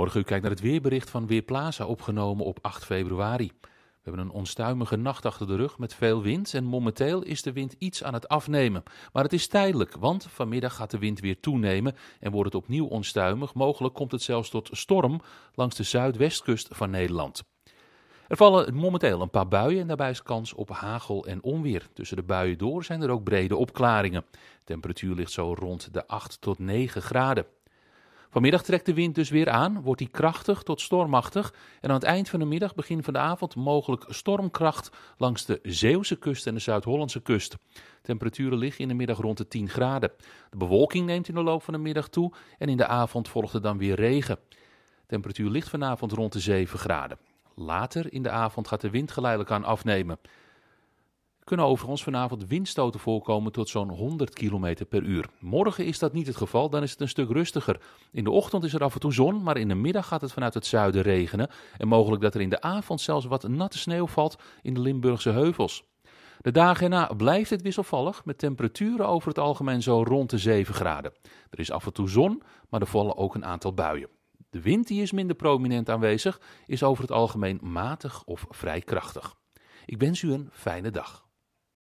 Goedemorgen, u kijkt naar het weerbericht van Weerplaza, opgenomen op 8 februari. We hebben een onstuimige nacht achter de rug met veel wind en momenteel is de wind iets aan het afnemen. Maar het is tijdelijk, want vanmiddag gaat de wind weer toenemen en wordt het opnieuw onstuimig. Mogelijk komt het zelfs tot storm langs de zuidwestkust van Nederland. Er vallen momenteel een paar buien en daarbij is kans op hagel en onweer. Tussen de buien door zijn er ook brede opklaringen. De temperatuur ligt zo rond de 8 tot 9 graden. Vanmiddag trekt de wind dus weer aan, wordt die krachtig tot stormachtig en aan het eind van de middag, begin van de avond, mogelijk stormkracht langs de Zeeuwse kust en de Zuid-Hollandse kust. Temperaturen liggen in de middag rond de 10 graden. De bewolking neemt in de loop van de middag toe en in de avond volgt er dan weer regen. Temperatuur ligt vanavond rond de 7 graden. Later in de avond gaat de wind geleidelijk aan afnemen kunnen over ons vanavond windstoten voorkomen tot zo'n 100 km per uur. Morgen is dat niet het geval, dan is het een stuk rustiger. In de ochtend is er af en toe zon, maar in de middag gaat het vanuit het zuiden regenen. En mogelijk dat er in de avond zelfs wat natte sneeuw valt in de Limburgse heuvels. De dagen na blijft het wisselvallig, met temperaturen over het algemeen zo rond de 7 graden. Er is af en toe zon, maar er vallen ook een aantal buien. De wind die is minder prominent aanwezig, is over het algemeen matig of vrij krachtig. Ik wens u een fijne dag.